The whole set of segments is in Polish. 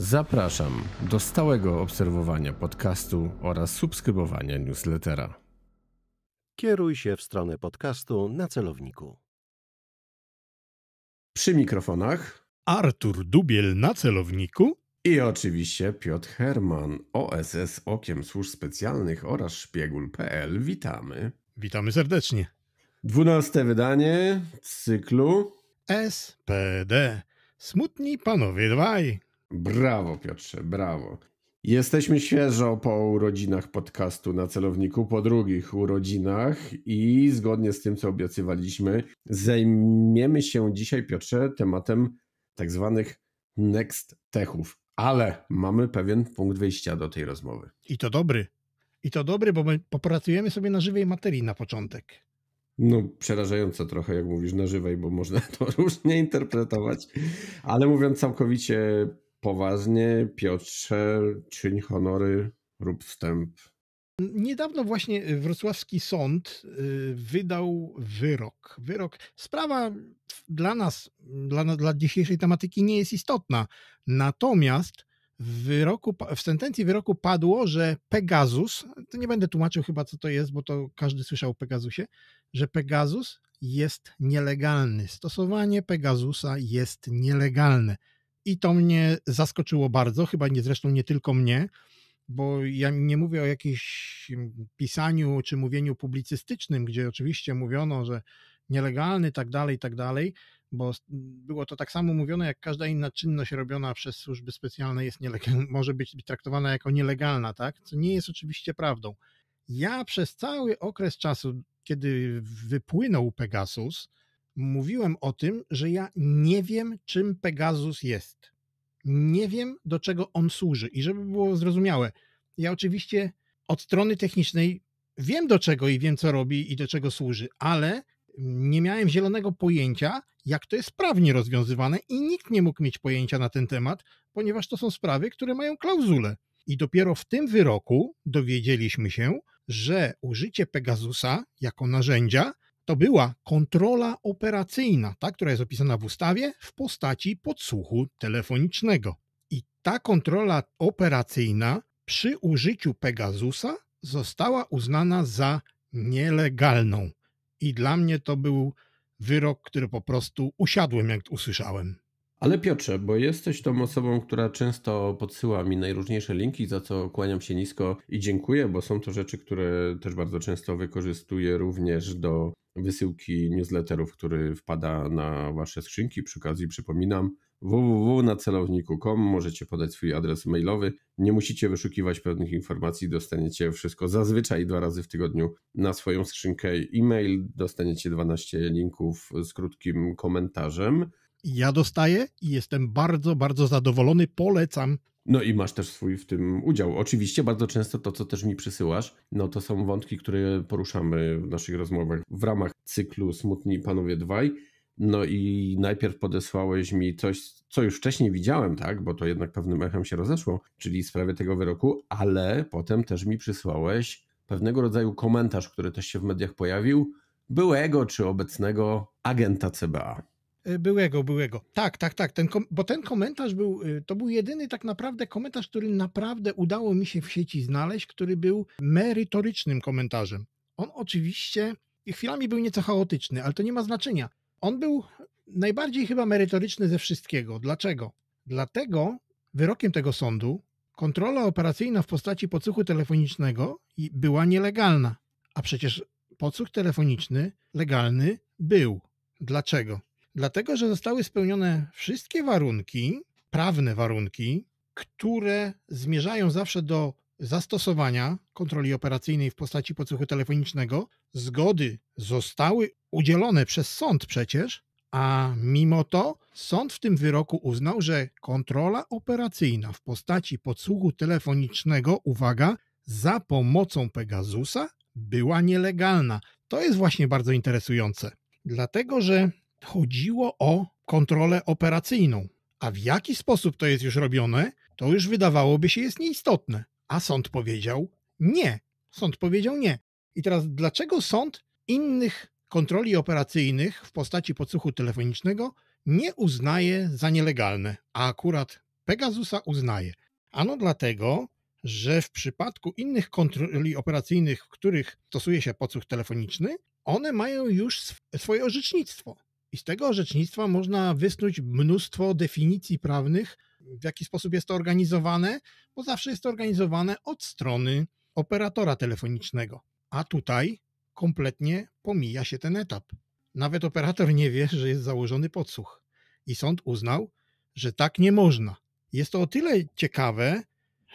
Zapraszam do stałego obserwowania podcastu oraz subskrybowania newslettera. Kieruj się w stronę podcastu na celowniku. Przy mikrofonach Artur Dubiel na celowniku i oczywiście Piotr Herman, OSS Okiem Służb Specjalnych oraz Szpiegul.pl. Witamy. Witamy serdecznie. Dwunaste wydanie cyklu SPD. Smutni panowie dwaj. Brawo, Piotrze, brawo. Jesteśmy świeżo po urodzinach podcastu na celowniku, po drugich urodzinach i zgodnie z tym, co obiecywaliśmy, zajmiemy się dzisiaj, Piotrze, tematem tak zwanych next techów. Ale mamy pewien punkt wyjścia do tej rozmowy. I to dobry. I to dobry, bo my popracujemy sobie na żywej materii na początek. No, przerażające trochę, jak mówisz na żywej, bo można to różnie interpretować. Ale mówiąc całkowicie poważnie, Piotrze, czyń honory, rób wstęp. Niedawno właśnie wrocławski sąd y, wydał wyrok. Wyrok. Sprawa dla nas, dla, dla dzisiejszej tematyki nie jest istotna. Natomiast w, wyroku, w sentencji wyroku padło, że Pegasus, to nie będę tłumaczył chyba co to jest, bo to każdy słyszał o Pegasusie, że Pegasus jest nielegalny. Stosowanie Pegasusa jest nielegalne i to mnie zaskoczyło bardzo, chyba nie zresztą nie tylko mnie, bo ja nie mówię o jakimś mm, pisaniu czy mówieniu publicystycznym, gdzie oczywiście mówiono, że nielegalny, tak dalej, tak dalej, bo mm, było to tak samo mówione, jak każda inna czynność robiona przez służby specjalne jest nielegalna, może być traktowana jako nielegalna, tak? Co nie jest oczywiście prawdą. Ja przez cały okres czasu, kiedy wypłynął Pegasus, mówiłem o tym, że ja nie wiem, czym Pegasus jest. Nie wiem, do czego on służy. I żeby było zrozumiałe, ja oczywiście od strony technicznej wiem do czego i wiem, co robi i do czego służy, ale nie miałem zielonego pojęcia, jak to jest prawnie rozwiązywane, i nikt nie mógł mieć pojęcia na ten temat, ponieważ to są sprawy, które mają klauzulę. I dopiero w tym wyroku dowiedzieliśmy się, że użycie Pegasusa jako narzędzia to była kontrola operacyjna, ta, która jest opisana w ustawie, w postaci podsłuchu telefonicznego. I ta kontrola operacyjna przy użyciu Pegasusa została uznana za nielegalną. I dla mnie to był wyrok, który po prostu usiadłem, jak usłyszałem. Ale Piotrze, bo jesteś tą osobą, która często podsyła mi najróżniejsze linki, za co kłaniam się nisko i dziękuję, bo są to rzeczy, które też bardzo często wykorzystuję również do wysyłki newsletterów, który wpada na wasze skrzynki. Przy okazji przypominam www.nacelowniku.com możecie podać swój adres mailowy. Nie musicie wyszukiwać pewnych informacji, dostaniecie wszystko zazwyczaj dwa razy w tygodniu na swoją skrzynkę e-mail. Dostaniecie 12 linków z krótkim komentarzem. Ja dostaję i jestem bardzo, bardzo zadowolony. Polecam no i masz też swój w tym udział. Oczywiście bardzo często to, co też mi przysyłasz, no to są wątki, które poruszamy w naszych rozmowach w ramach cyklu Smutni Panowie Dwaj. No i najpierw podesłałeś mi coś, co już wcześniej widziałem, tak, bo to jednak pewnym echem się rozeszło, czyli sprawie tego wyroku, ale potem też mi przysłałeś pewnego rodzaju komentarz, który też się w mediach pojawił, byłego czy obecnego agenta CBA. Y, byłego, byłego. Tak, tak, tak. Ten bo ten komentarz był, y, to był jedyny tak naprawdę komentarz, który naprawdę udało mi się w sieci znaleźć, który był merytorycznym komentarzem. On oczywiście chwilami był nieco chaotyczny, ale to nie ma znaczenia. On był najbardziej chyba merytoryczny ze wszystkiego. Dlaczego? Dlatego wyrokiem tego sądu kontrola operacyjna w postaci podsłuchu telefonicznego była nielegalna. A przecież podsłuch telefoniczny legalny był. Dlaczego? Dlatego, że zostały spełnione wszystkie warunki, prawne warunki, które zmierzają zawsze do zastosowania kontroli operacyjnej w postaci podsłuchu telefonicznego. Zgody zostały udzielone przez sąd przecież, a mimo to sąd w tym wyroku uznał, że kontrola operacyjna w postaci podsłuchu telefonicznego, uwaga, za pomocą Pegasusa była nielegalna. To jest właśnie bardzo interesujące, dlatego że chodziło o kontrolę operacyjną. A w jaki sposób to jest już robione, to już wydawałoby się jest nieistotne. A sąd powiedział nie. Sąd powiedział nie. I teraz dlaczego sąd innych kontroli operacyjnych w postaci podsłuchu telefonicznego nie uznaje za nielegalne, a akurat Pegasusa uznaje? Ano dlatego, że w przypadku innych kontroli operacyjnych, w których stosuje się podsłuch telefoniczny, one mają już swoje orzecznictwo. I z tego orzecznictwa można wysnuć mnóstwo definicji prawnych, w jaki sposób jest to organizowane, bo zawsze jest to organizowane od strony operatora telefonicznego. A tutaj kompletnie pomija się ten etap. Nawet operator nie wie, że jest założony podsłuch. I sąd uznał, że tak nie można. Jest to o tyle ciekawe,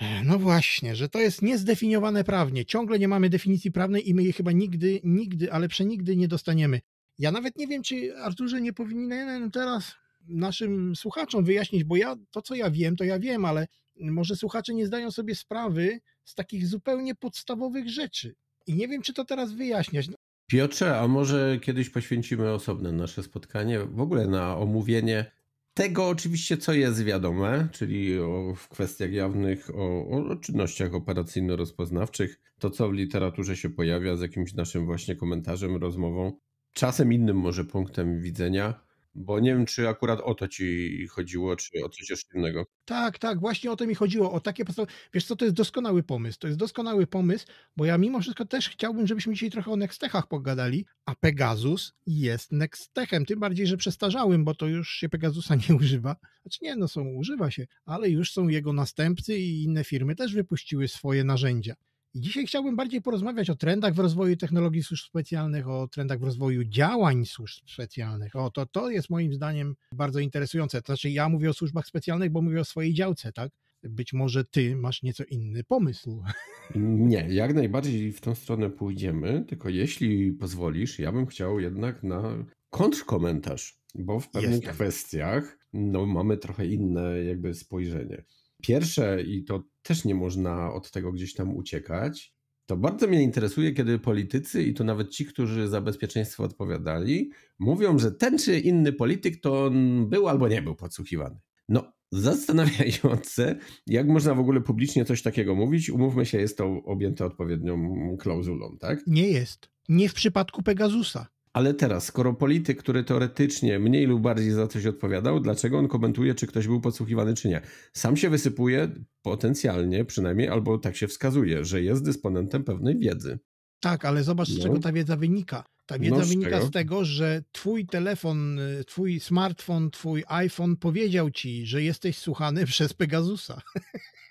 e, no właśnie, że to jest niezdefiniowane prawnie. Ciągle nie mamy definicji prawnej i my jej chyba nigdy, nigdy, ale przenigdy nie dostaniemy. Ja nawet nie wiem, czy Arturze nie powinienem teraz naszym słuchaczom wyjaśnić, bo ja to, co ja wiem, to ja wiem, ale może słuchacze nie zdają sobie sprawy z takich zupełnie podstawowych rzeczy. I nie wiem, czy to teraz wyjaśniać. No, Piotrze, a może kiedyś poświęcimy osobne nasze spotkanie w ogóle na omówienie tego oczywiście, co jest wiadome, czyli o, w kwestiach jawnych, o, o czynnościach operacyjno-rozpoznawczych, to co w literaturze się pojawia z jakimś naszym właśnie komentarzem, rozmową, czasem innym może punktem widzenia, bo nie wiem, czy akurat o to ci chodziło, czy o coś jeszcze innego. Tak, tak, właśnie o to mi chodziło, o takie postawy. Wiesz co, to jest doskonały pomysł, to jest doskonały pomysł, bo ja mimo wszystko też chciałbym, żebyśmy dzisiaj trochę o Nextechach pogadali, a Pegasus jest Nextechem, tym bardziej, że przestarzałym, bo to już się Pegasusa nie używa. Znaczy nie, no są, używa się, ale już są jego następcy i inne firmy też wypuściły swoje narzędzia. I dzisiaj chciałbym bardziej porozmawiać o trendach w rozwoju technologii służb specjalnych, o trendach w rozwoju działań służb specjalnych. O, to, to jest moim zdaniem bardzo interesujące. To znaczy, ja mówię o służbach specjalnych, bo mówię o swojej działce, tak? Być może ty masz nieco inny pomysł. Nie, jak najbardziej w tą stronę pójdziemy, tylko jeśli pozwolisz, ja bym chciał jednak na kontrkomentarz, bo w pewnych Jestem. kwestiach no, mamy trochę inne jakby spojrzenie. Pierwsze i to też nie można od tego gdzieś tam uciekać. To bardzo mnie interesuje, kiedy politycy, i to nawet ci, którzy za bezpieczeństwo odpowiadali, mówią, że ten czy inny polityk to on był albo nie był podsłuchiwany. No, zastanawiające, jak można w ogóle publicznie coś takiego mówić. Umówmy się, jest to objęte odpowiednią klauzulą, tak? Nie jest. Nie w przypadku Pegasusa. Ale teraz, skoro polityk, który teoretycznie mniej lub bardziej za coś odpowiadał, dlaczego on komentuje, czy ktoś był podsłuchiwany, czy nie? Sam się wysypuje potencjalnie, przynajmniej, albo tak się wskazuje, że jest dysponentem pewnej wiedzy. Tak, ale zobacz, z no. czego ta wiedza wynika. Ta no, wiedza no wynika z tego, że twój telefon, y, twój smartfon, twój iPhone powiedział ci, że jesteś słuchany przez Pegasusa.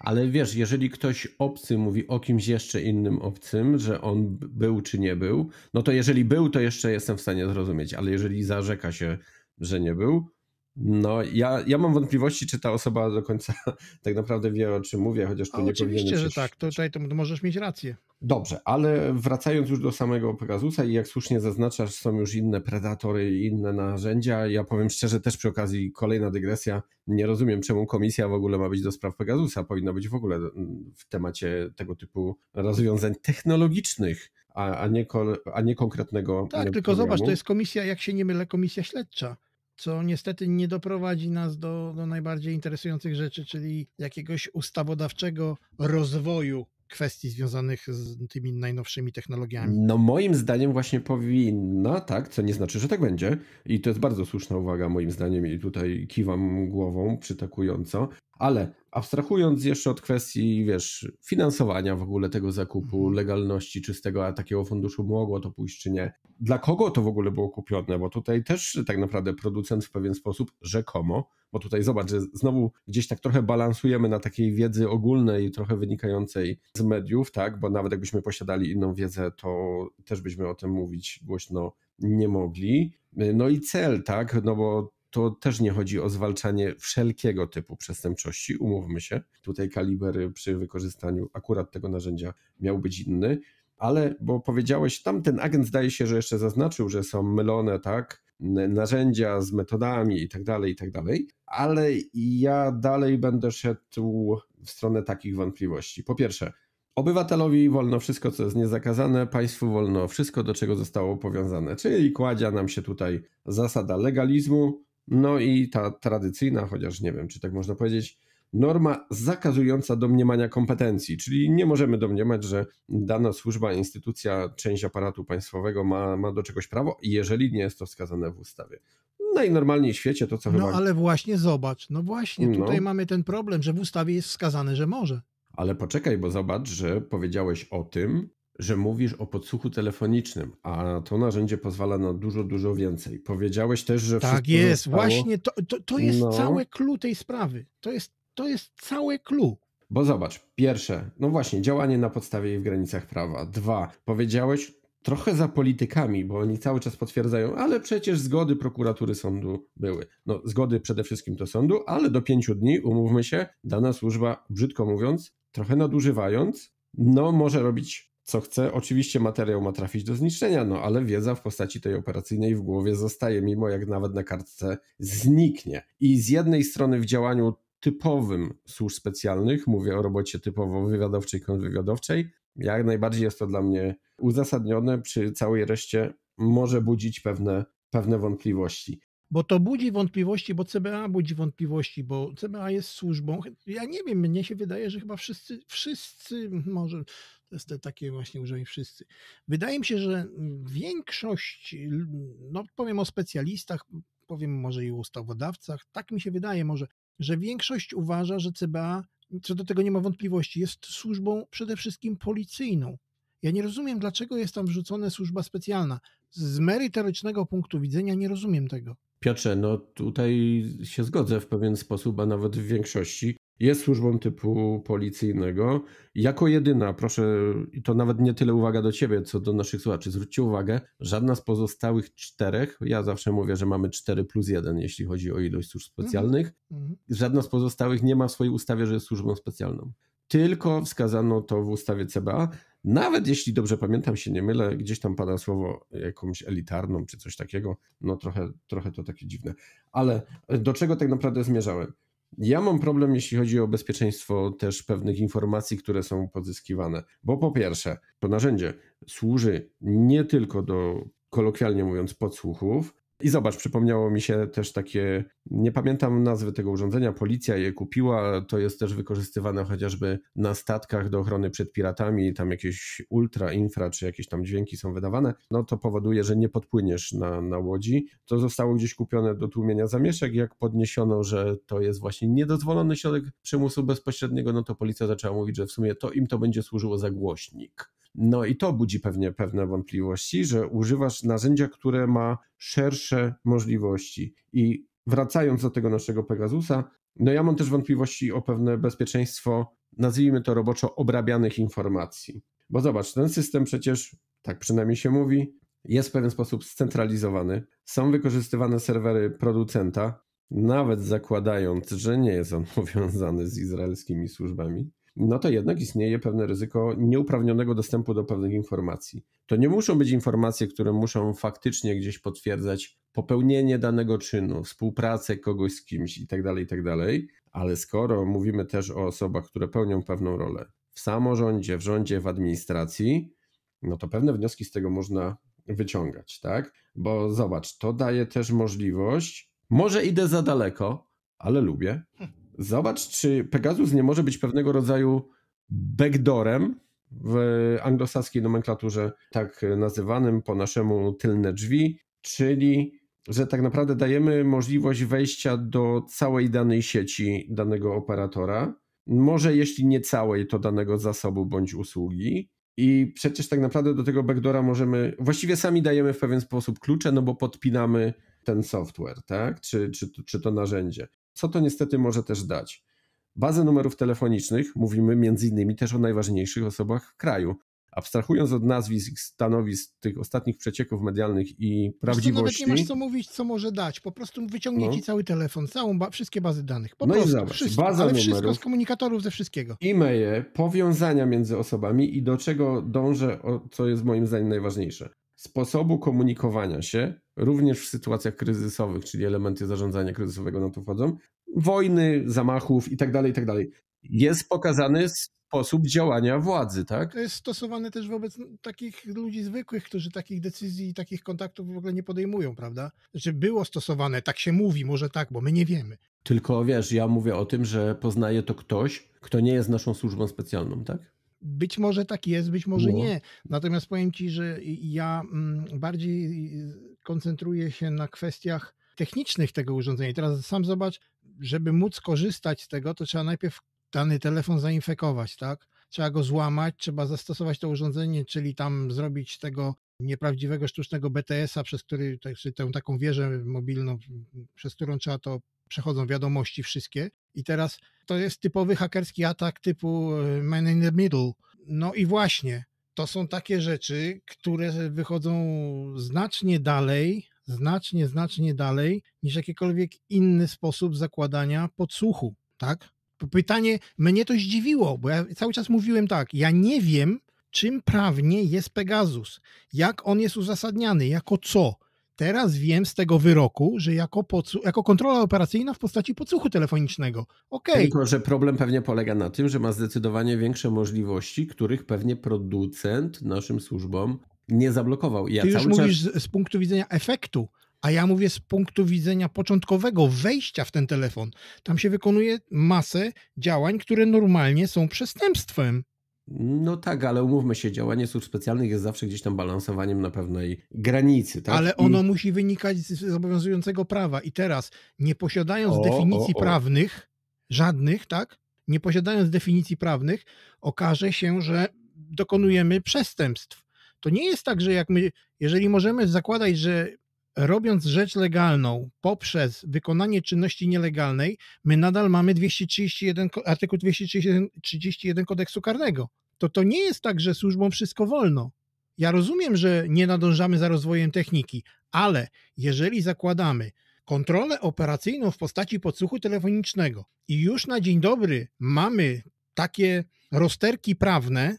Ale wiesz, jeżeli ktoś obcy mówi o kimś jeszcze innym obcym, że on był czy nie był, no to jeżeli był, to jeszcze jestem w stanie zrozumieć, ale jeżeli zarzeka się, że nie był, no, ja, ja mam wątpliwości, czy ta osoba do końca tak naprawdę wie, o czym mówię, chociaż to A nie Oczywiście, że tak, to tutaj to możesz mieć rację. Dobrze, ale wracając już do samego Pegasusa i jak słusznie zaznaczasz, są już inne predatory i inne narzędzia. Ja powiem szczerze, też przy okazji kolejna dygresja, nie rozumiem czemu komisja w ogóle ma być do spraw Pegasusa, powinna być w ogóle mm, w temacie tego typu rozwiązań technologicznych. A, a, nie, a nie konkretnego. Tak, tylko zobacz, to jest komisja, jak się nie mylę, komisja śledcza co niestety nie doprowadzi nas do, do najbardziej interesujących rzeczy, czyli jakiegoś ustawodawczego rozwoju kwestii związanych z tymi najnowszymi technologiami. No moim zdaniem właśnie powinna, tak, co nie znaczy, że tak będzie. I to jest bardzo słuszna uwaga moim zdaniem i tutaj kiwam głową przytakująco, ale Abstrahując jeszcze od kwestii, wiesz, finansowania w ogóle tego zakupu, mhm. legalności, czy z tego takiego funduszu mogło to pójść, czy nie. Dla kogo to w ogóle było kupione? Bo tutaj też tak naprawdę producent w pewien sposób rzekomo, bo tutaj zobacz, że znowu gdzieś tak trochę balansujemy na takiej wiedzy ogólnej, trochę wynikającej z mediów, tak? Bo nawet jakbyśmy posiadali inną wiedzę, to też byśmy o tym mówić głośno nie mogli. No i cel, tak? No bo to też nie chodzi o zwalczanie wszelkiego typu przestępczości, umówmy się. Tutaj kaliber przy wykorzystaniu akurat tego narzędzia miał być inny, ale bo powiedziałeś, tamten agent zdaje się, że jeszcze zaznaczył, że są mylone, tak? Narzędzia z metodami i tak dalej, i tak dalej, ale ja dalej będę szedł w stronę takich wątpliwości. Po pierwsze, Obywatelowi wolno wszystko, co jest niezakazane, państwu wolno wszystko, do czego zostało powiązane. Czyli kładzia nam się tutaj zasada legalizmu, no i ta tradycyjna, chociaż nie wiem, czy tak można powiedzieć, norma zakazująca domniemania kompetencji, czyli nie możemy domniemać, że dana służba, instytucja, część aparatu państwowego ma, ma do czegoś prawo, jeżeli nie jest to wskazane w ustawie. Najnormalniej w świecie to co no, chyba. No ale właśnie zobacz, no właśnie no. tutaj no. mamy ten problem, że w ustawie jest wskazane, że może. Ale poczekaj, bo zobacz, że powiedziałeś o tym, że mówisz o podsłuchu telefonicznym, a to narzędzie pozwala na dużo, dużo więcej. Powiedziałeś też, że. Tak jest, zostało... właśnie to, to, to jest no. całe tej sprawy. To jest, to jest całe clue. Bo zobacz, pierwsze, no właśnie, działanie na podstawie i w granicach prawa. Dwa, powiedziałeś, trochę za politykami, bo oni cały czas potwierdzają, ale przecież zgody prokuratury sądu były. No, zgody przede wszystkim to sądu, ale do pięciu dni, umówmy się, dana służba, brzydko mówiąc, trochę nadużywając, no może robić co chce. Oczywiście materiał ma trafić do zniszczenia, no ale wiedza w postaci tej operacyjnej w głowie zostaje, mimo jak nawet na kartce zniknie. I z jednej strony w działaniu typowym służb specjalnych, mówię o robocie typowo wywiadowczej, kontrwywiadowczej, jak najbardziej jest to dla mnie uzasadnione, przy całej reszcie może budzić pewne, pewne wątpliwości bo to budzi wątpliwości, bo CBA budzi wątpliwości, bo CBA jest służbą. Ja nie wiem, mnie się wydaje, że chyba wszyscy, wszyscy, może to jest te, takie właśnie użyłem wszyscy. Wydaje mi się, że mm, większość, no powiem o specjalistach, powiem może i o ustawodawcach, tak mi się wydaje może, że większość uważa, że CBA, co do tego nie ma wątpliwości, jest służbą przede wszystkim policyjną. Ja nie rozumiem, dlaczego jest tam wrzucona służba specjalna. Z merytorycznego punktu widzenia nie rozumiem tego. Piotrze, no tutaj się zgodzę w pewien sposób, a nawet w większości jest służbą typu policyjnego. Jako jedyna, proszę, i to nawet nie tyle uwaga do ciebie, co do naszych słuchaczy, zwróćcie uwagę, żadna z pozostałych czterech, ja zawsze mówię, że mamy cztery plus jeden, jeśli chodzi o ilość służb mhm. specjalnych, mhm. żadna z pozostałych nie ma w swojej ustawie, że jest służbą specjalną. Tylko wskazano to w ustawie CBA, nawet jeśli dobrze pamiętam, się nie mylę, gdzieś tam pada słowo jakąś elitarną czy coś takiego, no trochę, trochę to takie dziwne. Ale do czego tak naprawdę zmierzałem? Ja mam problem, jeśli chodzi o bezpieczeństwo też pewnych informacji, które są pozyskiwane, bo po pierwsze, to narzędzie służy nie tylko do kolokwialnie mówiąc, podsłuchów, i zobacz, przypomniało mi się też takie, nie pamiętam nazwy tego urządzenia, policja je kupiła, to jest też wykorzystywane chociażby na statkach do ochrony przed piratami, tam jakieś ultra, infra czy jakieś tam dźwięki są wydawane, no to powoduje, że nie podpłyniesz na, na łodzi. To zostało gdzieś kupione do tłumienia zamieszek, jak podniesiono, że to jest właśnie niedozwolony środek przymusu bezpośredniego, no to policja zaczęła mówić, że w sumie to im to będzie służyło za głośnik. No i to budzi pewnie pewne wątpliwości, że używasz narzędzia, które ma szersze możliwości. I wracając do tego naszego Pegasusa, no ja mam też wątpliwości o pewne bezpieczeństwo, nazwijmy to roboczo, obrabianych informacji. Bo zobacz, ten system przecież, tak przynajmniej się mówi, jest w pewien sposób scentralizowany. Są wykorzystywane serwery producenta, nawet zakładając, że nie jest on powiązany z izraelskimi służbami no to jednak istnieje pewne ryzyko nieuprawnionego dostępu do pewnych informacji. To nie muszą być informacje, które muszą faktycznie gdzieś potwierdzać popełnienie danego czynu, współpracę kogoś z kimś itd., tak itd., tak ale skoro mówimy też o osobach, które pełnią pewną rolę w samorządzie, w rządzie, w administracji, no to pewne wnioski z tego można wyciągać, tak? Bo zobacz, to daje też możliwość, może idę za daleko, ale lubię, hm. Zobacz, czy Pegasus nie może być pewnego rodzaju backdoorem w anglosaskiej nomenklaturze, tak nazywanym po naszemu tylne drzwi, czyli że tak naprawdę dajemy możliwość wejścia do całej danej sieci danego operatora, może jeśli nie całej, to danego zasobu bądź usługi. I przecież tak naprawdę do tego backdoora możemy, właściwie sami dajemy w pewien sposób klucze, no bo podpinamy ten software, tak? Czy, czy, czy to narzędzie. Co to niestety może też dać? Bazę numerów telefonicznych mówimy m.in. też o najważniejszych osobach w kraju. Abstrahując od nazwisk, stanowisk tych ostatnich przecieków medialnych i prawdziwości... nawet nie masz co mówić, co może dać. Po prostu wyciągnie no. ci cały telefon, całą ba wszystkie bazy danych. Po no prostu, i zobacz, wszystko, baza ale numerów, wszystko z komunikatorów, ze wszystkiego. E-maile, powiązania między osobami i do czego dążę, co jest moim zdaniem najważniejsze. Sposobu komunikowania się również w sytuacjach kryzysowych, czyli elementy zarządzania kryzysowego na to wchodzą, wojny, zamachów itd., tak itd. Tak jest pokazany sposób działania władzy, tak? To jest stosowane też wobec takich ludzi zwykłych, którzy takich decyzji i takich kontaktów w ogóle nie podejmują, prawda? Znaczy było stosowane, tak się mówi, może tak, bo my nie wiemy. Tylko wiesz, ja mówię o tym, że poznaje to ktoś, kto nie jest naszą służbą specjalną, tak? Być może tak jest, być może no. nie. Natomiast powiem ci, że ja mm, bardziej koncentruje się na kwestiach technicznych tego urządzenia. I teraz sam zobacz, żeby móc korzystać z tego, to trzeba najpierw dany telefon zainfekować, tak? Trzeba go złamać, trzeba zastosować to urządzenie, czyli tam zrobić tego nieprawdziwego sztucznego BTS-a, przez który, tak, tę taką wieżę mobilną, przez którą trzeba to przechodzą wiadomości wszystkie. I teraz to jest typowy hakerski atak typu e, man in the middle. No i właśnie, to są takie rzeczy, które wychodzą znacznie dalej, znacznie, znacznie dalej niż jakikolwiek inny sposób zakładania podsłuchu, tak? Pytanie, mnie to zdziwiło, bo ja cały czas mówiłem tak, ja nie wiem, czym prawnie jest Pegasus, jak on jest uzasadniany, jako co, teraz wiem z tego wyroku, że jako, jako kontrola operacyjna w postaci podsłuchu telefonicznego. Okej. Okay. Tylko, że problem pewnie polega na tym, że ma zdecydowanie większe możliwości, których pewnie producent naszym służbom nie zablokował. Ja Ty już mówisz czas... z, z punktu widzenia efektu. A ja mówię z punktu widzenia początkowego wejścia w ten telefon. Tam się wykonuje masę działań, które normalnie są przestępstwem. No tak, ale umówmy się, działanie służb specjalnych jest zawsze gdzieś tam balansowaniem na pewnej granicy. Tak? Ale ono I... musi wynikać z obowiązującego prawa. I teraz, nie posiadając o, definicji o, o. prawnych, żadnych, tak? Nie posiadając definicji prawnych, okaże się, że dokonujemy przestępstw. To nie jest tak, że jak my, jeżeli możemy zakładać, że robiąc rzecz legalną poprzez wykonanie czynności nielegalnej, my nadal mamy 231, artykuł 231 kodeksu karnego to to nie jest tak, że służbom wszystko wolno. Ja rozumiem, że nie nadążamy za rozwojem techniki, ale jeżeli zakładamy kontrolę operacyjną w postaci podsłuchu telefonicznego i już na dzień dobry mamy takie rozterki prawne,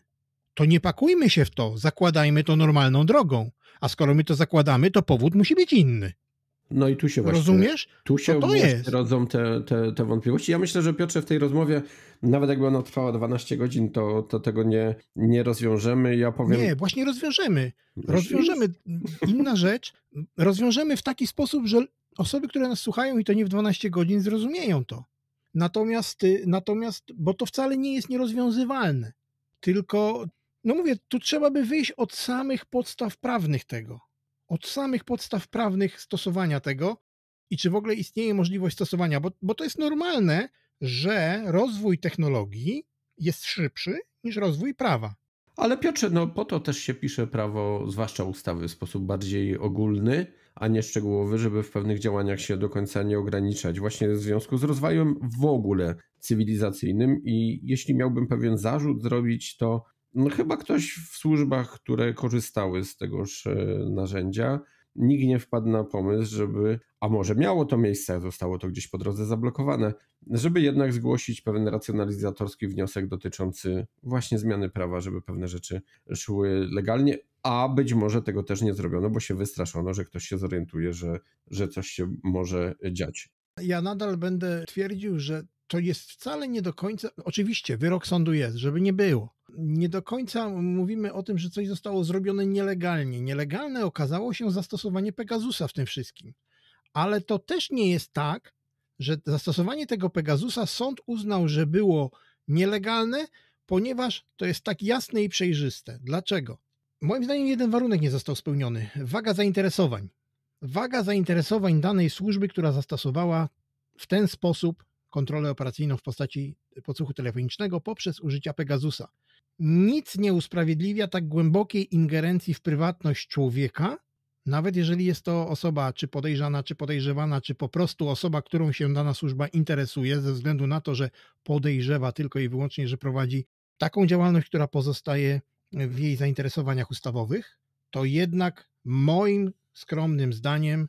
to nie pakujmy się w to, zakładajmy to normalną drogą. A skoro my to zakładamy, to powód musi być inny. No i tu się właśnie. Rozumiesz? Tu się no to rodzą te, te, te, wątpliwości. Ja myślę, że Piotrze w tej rozmowie, nawet jakby ona trwała 12 godzin, to, to tego nie, nie rozwiążemy. Ja powiem. Nie, właśnie rozwiążemy. Rozwiążemy. Inna rzecz, rozwiążemy w taki sposób, że osoby, które nas słuchają i to nie w 12 godzin, zrozumieją to. Natomiast, y, natomiast bo to wcale nie jest nierozwiązywalne. Tylko, no mówię, tu trzeba by wyjść od samych podstaw prawnych tego od samych podstaw prawnych stosowania tego i czy w ogóle istnieje możliwość stosowania, bo, bo to jest normalne, że rozwój technologii jest szybszy niż rozwój prawa. Ale Piotrze, no po to też się pisze prawo, zwłaszcza ustawy, w sposób bardziej ogólny, a nie szczegółowy, żeby w pewnych działaniach się do końca nie ograniczać. Właśnie w związku z rozwojem w ogóle cywilizacyjnym i jeśli miałbym pewien zarzut zrobić, to no chyba ktoś w służbach, które korzystały z tegoż e, narzędzia, nikt nie wpadł na pomysł, żeby, a może miało to miejsce, zostało to gdzieś po drodze zablokowane, żeby jednak zgłosić pewien racjonalizatorski wniosek dotyczący właśnie zmiany prawa, żeby pewne rzeczy szły legalnie, a być może tego też nie zrobiono, bo się wystraszono, że ktoś się zorientuje, że, że coś się może dziać. Ja nadal będę twierdził, że to jest wcale nie do końca. Oczywiście, wyrok sądu jest, żeby nie było. Nie do końca mówimy o tym, że coś zostało zrobione nielegalnie. Nielegalne okazało się zastosowanie Pegasusa w tym wszystkim. Ale to też nie jest tak, że zastosowanie tego Pegasusa sąd uznał, że było nielegalne, ponieważ to jest tak jasne i przejrzyste. Dlaczego? Moim zdaniem jeden warunek nie został spełniony. Waga zainteresowań. Waga zainteresowań danej służby, która zastosowała w ten sposób kontrolę operacyjną w postaci podsłuchu telefonicznego poprzez użycie Pegasusa. Nic nie usprawiedliwia tak głębokiej ingerencji w prywatność człowieka, nawet jeżeli jest to osoba czy podejrzana, czy podejrzewana, czy po prostu osoba, którą się dana służba interesuje, ze względu na to, że podejrzewa tylko i wyłącznie, że prowadzi taką działalność, która pozostaje w jej zainteresowaniach ustawowych, to jednak moim skromnym zdaniem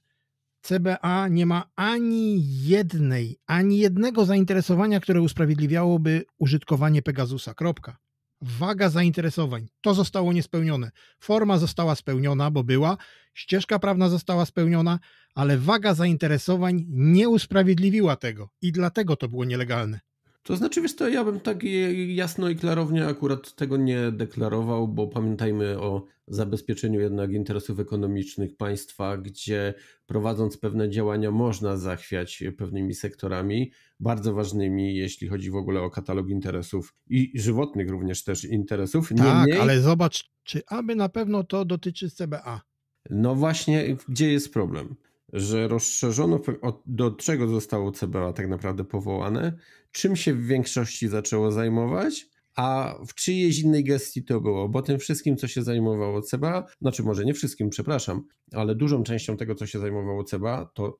CBA nie ma ani jednej, ani jednego zainteresowania, które usprawiedliwiałoby użytkowanie Pegasusa. Kropka. Waga zainteresowań. To zostało niespełnione. Forma została spełniona, bo była, ścieżka prawna została spełniona, ale waga zainteresowań nie usprawiedliwiła tego i dlatego to było nielegalne. To znaczy, wiesz to ja bym tak jasno i klarownie akurat tego nie deklarował, bo pamiętajmy o zabezpieczeniu jednak interesów ekonomicznych państwa, gdzie prowadząc pewne działania można zachwiać pewnymi sektorami, bardzo ważnymi, jeśli chodzi w ogóle o katalog interesów i żywotnych również też interesów. Tak, Niemniej... Tak, ale zobacz, czy aby na pewno to dotyczy CBA? No właśnie, gdzie jest problem? Że rozszerzono, do czego zostało CBA tak naprawdę powołane? czym się w większości zaczęło zajmować, a w czyjejś innej gestii to było, bo tym wszystkim, co się zajmowało CEBA, znaczy może nie wszystkim, przepraszam, ale dużą częścią tego, co się zajmowało CEBA, to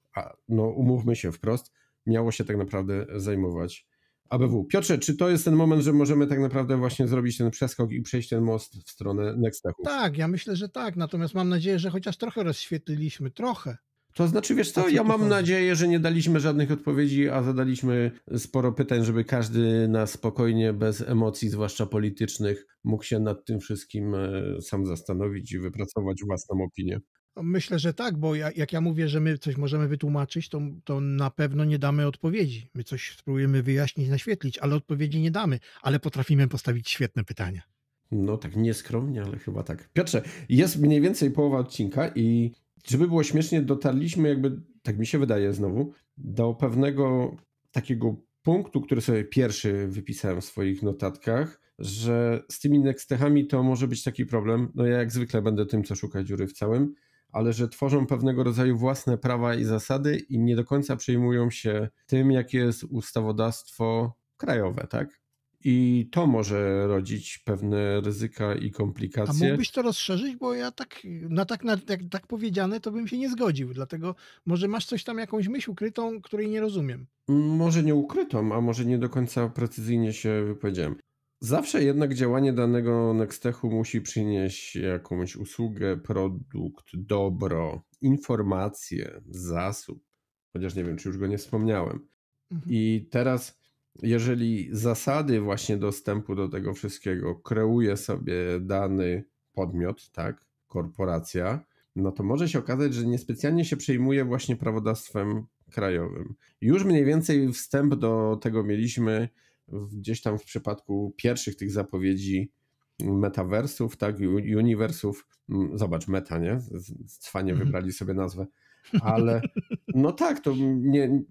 no umówmy się wprost, miało się tak naprawdę zajmować ABW. Piotrze, czy to jest ten moment, że możemy tak naprawdę właśnie zrobić ten przeskok i przejść ten most w stronę Nextechu? Tak, ja myślę, że tak, natomiast mam nadzieję, że chociaż trochę rozświetliliśmy, trochę, to znaczy, wiesz co, ja mam nadzieję, że nie daliśmy żadnych odpowiedzi, a zadaliśmy sporo pytań, żeby każdy na spokojnie, bez emocji, zwłaszcza politycznych, mógł się nad tym wszystkim e, sam zastanowić i wypracować własną opinię. Myślę, że tak, bo jak ja mówię, że my coś możemy wytłumaczyć, to, to na pewno nie damy odpowiedzi. My coś spróbujemy wyjaśnić, naświetlić, ale odpowiedzi nie damy, ale potrafimy postawić świetne pytania. No tak nieskromnie, ale chyba tak. Piotrze, jest mniej więcej połowa odcinka i żeby było śmiesznie, dotarliśmy jakby, tak mi się wydaje znowu, do pewnego takiego punktu, który sobie pierwszy wypisałem w swoich notatkach, że z tymi nextechami to może być taki problem. No ja jak zwykle będę tym, co szuka dziury w całym, ale że tworzą pewnego rodzaju własne prawa i zasady i nie do końca przejmują się tym, jakie jest ustawodawstwo krajowe, tak? I to może rodzić pewne ryzyka i komplikacje. A mógłbyś to rozszerzyć, bo ja tak, na tak, na, tak powiedziane, to bym się nie zgodził. Dlatego może masz coś tam, jakąś myśl ukrytą, której nie rozumiem. Może nie ukrytą, a może nie do końca precyzyjnie się wypowiedziałem. Zawsze jednak działanie danego Nextechu musi przynieść jakąś usługę, produkt, dobro, informację, zasób. Chociaż nie wiem, czy już go nie wspomniałem. Mhm. I teraz jeżeli zasady właśnie dostępu do tego wszystkiego kreuje sobie dany podmiot, tak, korporacja, no to może się okazać, że niespecjalnie się przejmuje właśnie prawodawstwem krajowym. Już mniej więcej wstęp do tego mieliśmy gdzieś tam w przypadku pierwszych tych zapowiedzi metaversów, tak, uniwersów. Mm, zobacz, meta, nie? Cwanie mhm. wybrali sobie nazwę ale no tak, to nie,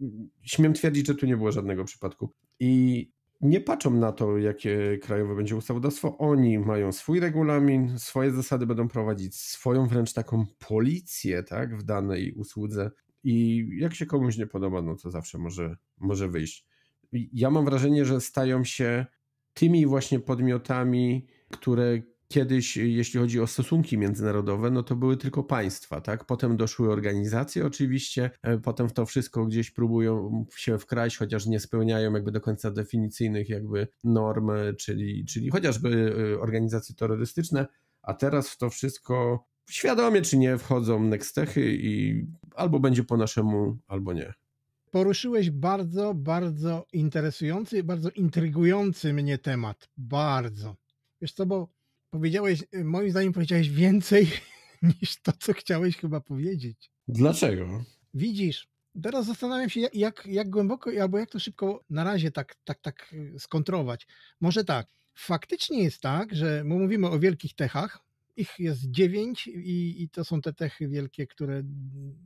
śmiem twierdzić, że tu nie było żadnego przypadku. I nie patrzą na to, jakie krajowe będzie ustawodawstwo. Oni mają swój regulamin, swoje zasady będą prowadzić, swoją wręcz taką policję tak, w danej usłudze. I jak się komuś nie podoba, no to zawsze może, może wyjść. Ja mam wrażenie, że stają się tymi właśnie podmiotami, które kiedyś, e, jeśli chodzi o stosunki międzynarodowe, no to były tylko państwa, tak? Potem doszły organizacje oczywiście, e, potem w to wszystko gdzieś próbują się wkraść, chociaż nie spełniają jakby do końca definicyjnych jakby norm, e, czyli, czyli chociażby organizacje terrorystyczne, a teraz w to wszystko świadomie czy nie wchodzą nextechy i albo będzie po naszemu, albo nie poruszyłeś bardzo, bardzo interesujący, bardzo intrygujący mnie temat. Bardzo. Wiesz co, bo powiedziałeś, y, moim zdaniem powiedziałeś więcej niż to, co chciałeś chyba powiedzieć. Dlaczego? Widzisz, teraz zastanawiam się, jak, jak głęboko albo jak to szybko na razie tak, tak, tak y, skontrować. Może tak, faktycznie jest tak, że my mówimy o wielkich techach, ich jest dziewięć i, i to są te techy wielkie, które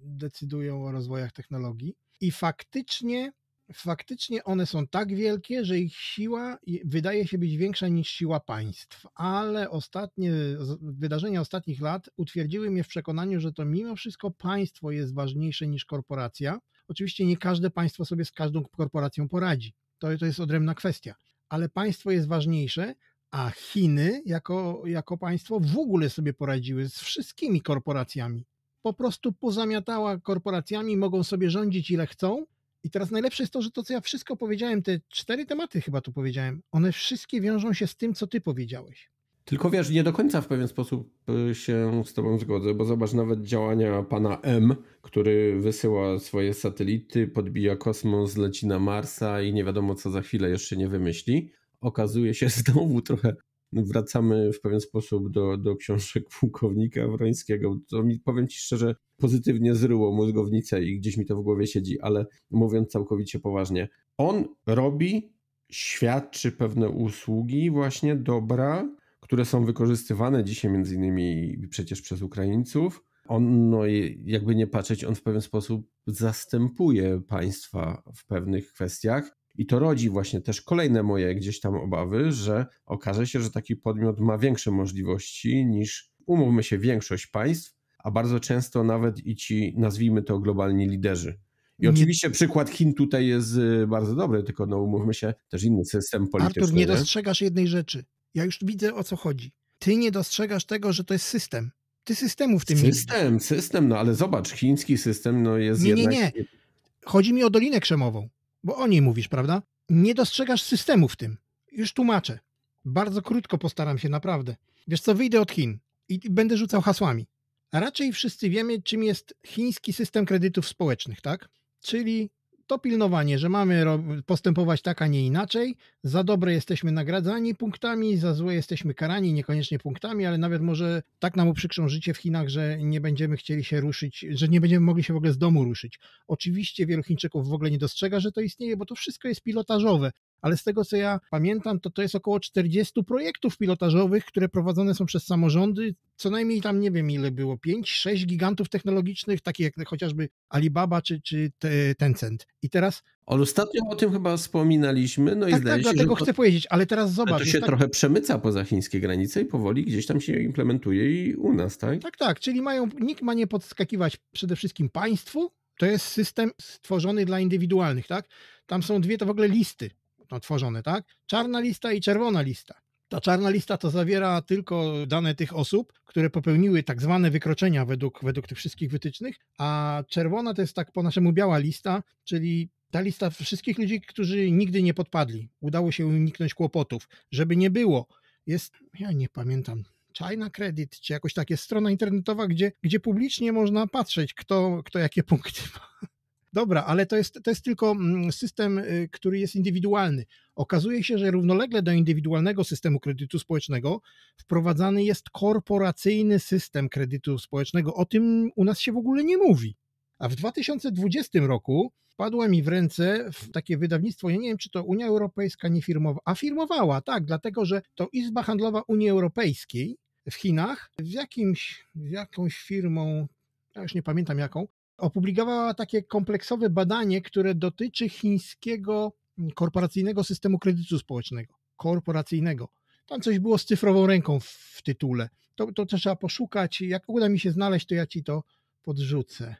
decydują o rozwojach technologii. I faktycznie faktycznie one są tak wielkie, że ich siła wydaje się być większa niż siła państw, ale ostatnie wydarzenia ostatnich lat utwierdziły mnie w przekonaniu, że to mimo wszystko państwo jest ważniejsze niż korporacja. Oczywiście nie każde państwo sobie z każdą korporacją poradzi. To, to jest odrębna kwestia. Ale państwo jest ważniejsze, a Chiny jako, jako państwo w ogóle sobie poradziły z wszystkimi korporacjami. Po prostu pozamiatała korporacjami, mogą sobie rządzić ile chcą, i teraz najlepsze jest to, że to, co ja wszystko powiedziałem, te cztery tematy chyba tu powiedziałem, one wszystkie wiążą się z tym, co ty powiedziałeś. Tylko wiesz, nie do końca w pewien sposób y, się z Tobą zgodzę, bo zobacz nawet działania pana M, który wysyła swoje satelity, podbija kosmos, leci na Marsa i nie wiadomo co za chwilę jeszcze nie wymyśli. Okazuje się znowu trochę no, wracamy w pewien sposób do, do książek pułkownika Wrońskiego. To mi, powiem ci szczerze, pozytywnie zryło mózgownicę i gdzieś mi to w głowie siedzi, ale mówiąc całkowicie poważnie, on robi, świadczy pewne usługi, właśnie dobra, które są wykorzystywane dzisiaj między innymi przecież przez Ukraińców. On, no jakby nie patrzeć, on w pewien sposób zastępuje państwa w pewnych kwestiach i to rodzi właśnie też kolejne moje gdzieś tam obawy, że okaże się, że taki podmiot ma większe możliwości niż, umówmy się, większość państw, a bardzo często nawet i ci, nazwijmy to, globalni liderzy. I oczywiście przykład Chin tutaj jest y, bardzo dobry, tylko no umówmy się, też inny system polityczny. Artur, nie, nie dostrzegasz jednej rzeczy. Ja już widzę, o co chodzi. Ty nie dostrzegasz tego, że to jest system. Ty systemu w tym System, nie system, no ale zobacz, chiński system no jest nie, jednak... Nie, nie, Chodzi mi o Dolinę Krzemową bo o niej mówisz, prawda? Nie dostrzegasz systemu w tym. Już tłumaczę. Bardzo krótko postaram się, naprawdę. Wiesz co, wyjdę od Chin i będę rzucał hasłami. Raczej wszyscy wiemy, czym jest chiński system kredytów społecznych, tak? Czyli to pilnowanie, że mamy postępować tak, a nie inaczej. Za dobre jesteśmy nagradzani punktami, za złe jesteśmy karani, niekoniecznie punktami, ale nawet może tak nam uprzykrzą życie w Chinach, że nie będziemy chcieli się ruszyć, że nie będziemy mogli się w ogóle z domu ruszyć. Oczywiście wielu Chińczyków w ogóle nie dostrzega, że to istnieje, bo to wszystko jest pilotażowe ale z tego co ja pamiętam, to to jest około 40 projektów pilotażowych, które prowadzone są przez samorządy. Co najmniej tam nie wiem ile było, 5-6 gigantów technologicznych, takich jak chociażby Alibaba czy, czy Tencent. I teraz. Ale ostatnio o tym chyba wspominaliśmy, no tak, i zdaje tak, się, dlatego że chcę to, powiedzieć, ale teraz zobacz. To się tak, trochę przemyca poza chińskie granice i powoli gdzieś tam się implementuje i u nas, tak? Tak, tak, czyli mają, nikt ma nie podskakiwać przede wszystkim państwu, to jest system stworzony dla indywidualnych, tak? Tam są dwie to w ogóle listy no, tak? Czarna lista i czerwona lista. Ta czarna lista to zawiera tylko dane tych osób, które popełniły tak zwane wykroczenia według, według tych wszystkich wytycznych, a czerwona to jest tak po naszemu biała lista, czyli ta lista wszystkich ludzi, którzy nigdy nie podpadli. Udało się uniknąć kłopotów. Żeby nie było, jest, ja nie pamiętam, China Credit, czy jakoś takie strona internetowa, gdzie, gdzie publicznie można patrzeć, kto, kto jakie punkty ma. Dobra, ale to jest, to jest tylko mm, system, y, który jest indywidualny. Okazuje się, że równolegle do indywidualnego systemu kredytu społecznego wprowadzany jest korporacyjny system kredytu społecznego. O tym u nas się w ogóle nie mówi. A w 2020 roku padła mi w ręce w takie wydawnictwo, ja nie wiem, czy to Unia Europejska nie firmowała, a firmowała, tak, dlatego że to Izba Handlowa Unii Europejskiej w Chinach z jakimś, z jakąś firmą, ja już nie pamiętam jaką, opublikowała takie kompleksowe badanie, które dotyczy chińskiego mm, korporacyjnego systemu kredytu społecznego. Korporacyjnego. Tam coś było z cyfrową ręką w, w tytule. To, to, to trzeba poszukać. Jak uda mi się znaleźć, to ja ci to podrzucę.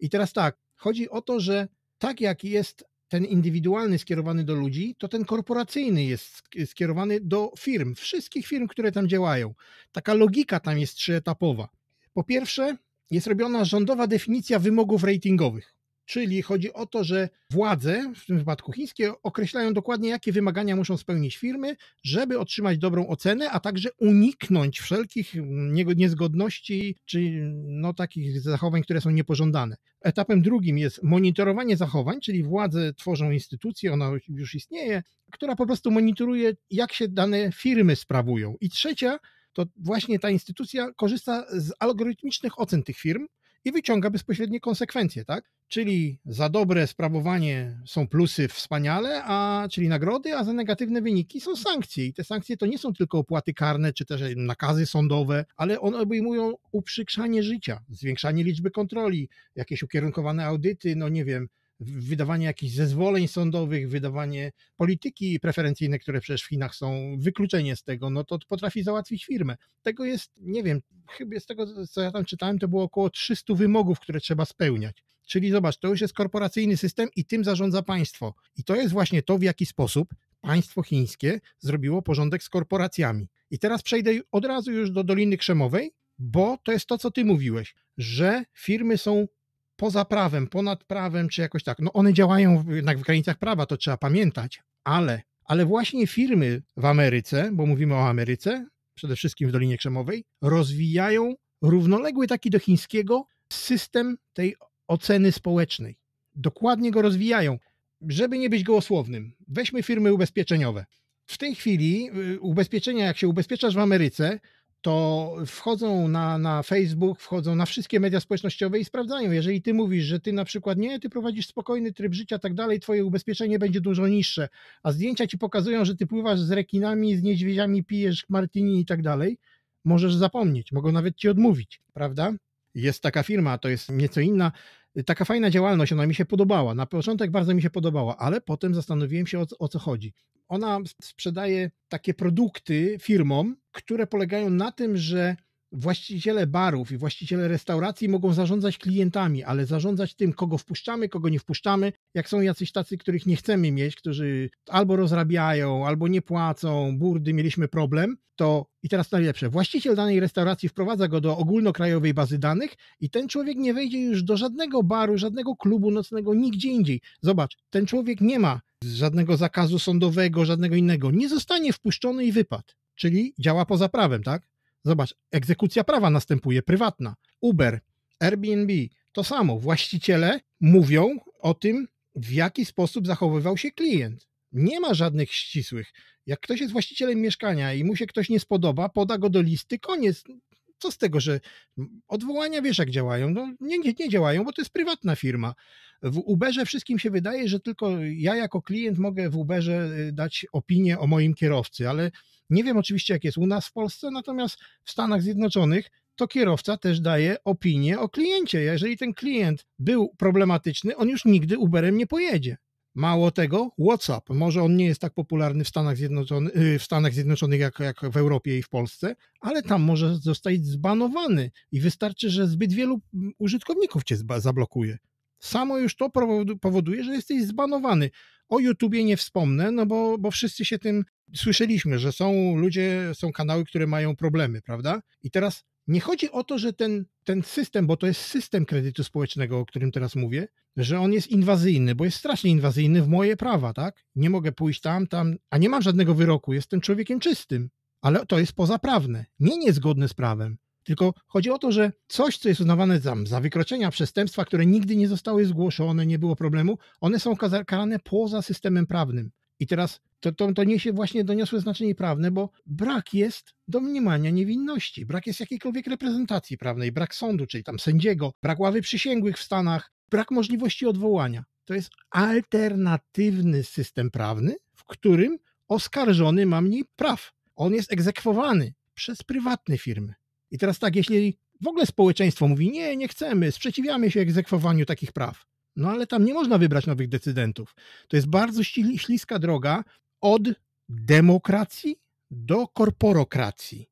I teraz tak, chodzi o to, że tak jak jest ten indywidualny skierowany do ludzi, to ten korporacyjny jest skierowany do firm, wszystkich firm, które tam działają. Taka logika tam jest trzyetapowa. Po pierwsze, jest robiona rządowa definicja wymogów ratingowych. Czyli chodzi o to, że władze, w tym wypadku chińskie, określają dokładnie, jakie wymagania muszą spełnić firmy, żeby otrzymać dobrą ocenę, a także uniknąć wszelkich mm, niezgodności czy no, takich zachowań, które są niepożądane. Etapem drugim jest monitorowanie zachowań, czyli władze tworzą instytucję, ona już istnieje, która po prostu monitoruje, jak się dane firmy sprawują. I trzecia to właśnie ta instytucja korzysta z algorytmicznych ocen tych firm i wyciąga bezpośrednie konsekwencje, tak? Czyli za dobre sprawowanie są plusy wspaniale, a czyli nagrody, a za negatywne wyniki są sankcje. I te sankcje to nie są tylko opłaty karne czy też nakazy sądowe, ale one obejmują uprzykrzanie życia, zwiększanie liczby kontroli, jakieś ukierunkowane audyty, no nie wiem, wydawanie jakichś zezwoleń sądowych, wydawanie polityki preferencyjne, które przecież w Chinach są, wykluczenie z tego, no to potrafi załatwić firmę. Tego jest, nie wiem, chyba z tego, co ja tam czytałem, to było około 300 wymogów, które trzeba spełniać. Czyli zobacz, to już jest korporacyjny system i tym zarządza państwo. I to jest właśnie to, w jaki sposób państwo chińskie zrobiło porządek z korporacjami. I teraz przejdę od razu już do Doliny Krzemowej, bo to jest to, co ty mówiłeś, że firmy są poza prawem, ponad prawem, czy jakoś tak. No one działają jednak w granicach prawa, to trzeba pamiętać, ale, ale właśnie firmy w Ameryce, bo mówimy o Ameryce, przede wszystkim w Dolinie Krzemowej, rozwijają równoległy taki do chińskiego system tej oceny społecznej. Dokładnie go rozwijają. Żeby nie być gołosłownym, weźmy firmy ubezpieczeniowe. W tej chwili y, ubezpieczenia, jak się ubezpieczasz w Ameryce, to wchodzą na, na Facebook, wchodzą na wszystkie media społecznościowe i sprawdzają. Jeżeli ty mówisz, że ty na przykład nie, ty prowadzisz spokojny tryb życia, tak dalej, twoje ubezpieczenie będzie dużo niższe, a zdjęcia ci pokazują, że ty pływasz z rekinami, z niedźwiedziami, pijesz martini i tak dalej, możesz zapomnieć, mogą nawet ci odmówić, prawda? Jest taka firma, to jest nieco inna Y, taka fajna działalność, ona mi się podobała. Na początek bardzo mi się podobała, ale potem zastanowiłem się o, o co chodzi. Ona sprzedaje takie produkty firmom, które polegają na tym, że właściciele barów i właściciele restauracji mogą zarządzać klientami, ale zarządzać tym, kogo wpuszczamy, kogo nie wpuszczamy. Jak są jacyś tacy, których nie chcemy mieć, którzy albo rozrabiają, albo nie płacą, burdy, mieliśmy problem, to i teraz najlepsze. Właściciel danej restauracji wprowadza go do ogólnokrajowej bazy danych i ten człowiek nie wejdzie już do żadnego baru, żadnego klubu nocnego, nigdzie indziej. Zobacz, ten człowiek nie ma żadnego zakazu sądowego, żadnego innego. Nie zostanie wpuszczony i wypadł. Czyli działa poza prawem, tak? Zobacz, egzekucja prawa następuje prywatna. Uber, Airbnb, to samo. Właściciele mówią o tym, w jaki sposób zachowywał się klient. Nie ma żadnych ścisłych. Jak ktoś jest właścicielem mieszkania i mu się ktoś nie spodoba, poda go do listy, koniec. Co z tego, że odwołania wiesz, jak działają? No, nie, nie, nie działają, bo to jest prywatna firma. W Uberze wszystkim się wydaje, że tylko ja jako klient mogę w Uberze y, dać opinię o moim kierowcy, ale nie wiem oczywiście, jak jest u nas w Polsce, natomiast w Stanach Zjednoczonych to kierowca też daje opinię o kliencie. Jeżeli ten klient był problematyczny, on już nigdy Uberem nie pojedzie. Mało tego, WhatsApp, może on nie jest tak popularny w Stanach, y, w Stanach Zjednoczonych jak, jak w Europie i w Polsce, ale tam może zostać zbanowany i wystarczy, że zbyt wielu mm, użytkowników cię zablokuje. Samo już to powoduje, że jesteś zbanowany. O YouTubie nie wspomnę, no bo, bo wszyscy się tym Słyszeliśmy, że są ludzie, są kanały, które mają problemy, prawda? I teraz nie chodzi o to, że ten, ten system, bo to jest system kredytu społecznego, o którym teraz mówię, że on jest inwazyjny, bo jest strasznie inwazyjny w moje prawa, tak? Nie mogę pójść tam, tam, a nie mam żadnego wyroku, jestem człowiekiem czystym, ale to jest pozaprawne, nie niezgodne z prawem. Tylko chodzi o to, że coś, co jest uznawane za, za wykroczenia, przestępstwa, które nigdy nie zostały zgłoszone, nie było problemu, one są karane poza systemem prawnym. I teraz to, to, to niesie właśnie doniosłe znaczenie prawne, bo brak jest domniemania niewinności, brak jest jakiejkolwiek reprezentacji prawnej, brak sądu, czyli tam sędziego, brak ławy przysięgłych w Stanach, brak możliwości odwołania. To jest alternatywny system prawny, w którym oskarżony ma mniej praw. On jest egzekwowany przez prywatne firmy. I teraz tak, jeśli w ogóle społeczeństwo mówi, nie, nie chcemy, sprzeciwiamy się egzekwowaniu takich praw, no ale tam nie można wybrać nowych decydentów. To jest bardzo śliska droga od demokracji do korporokracji.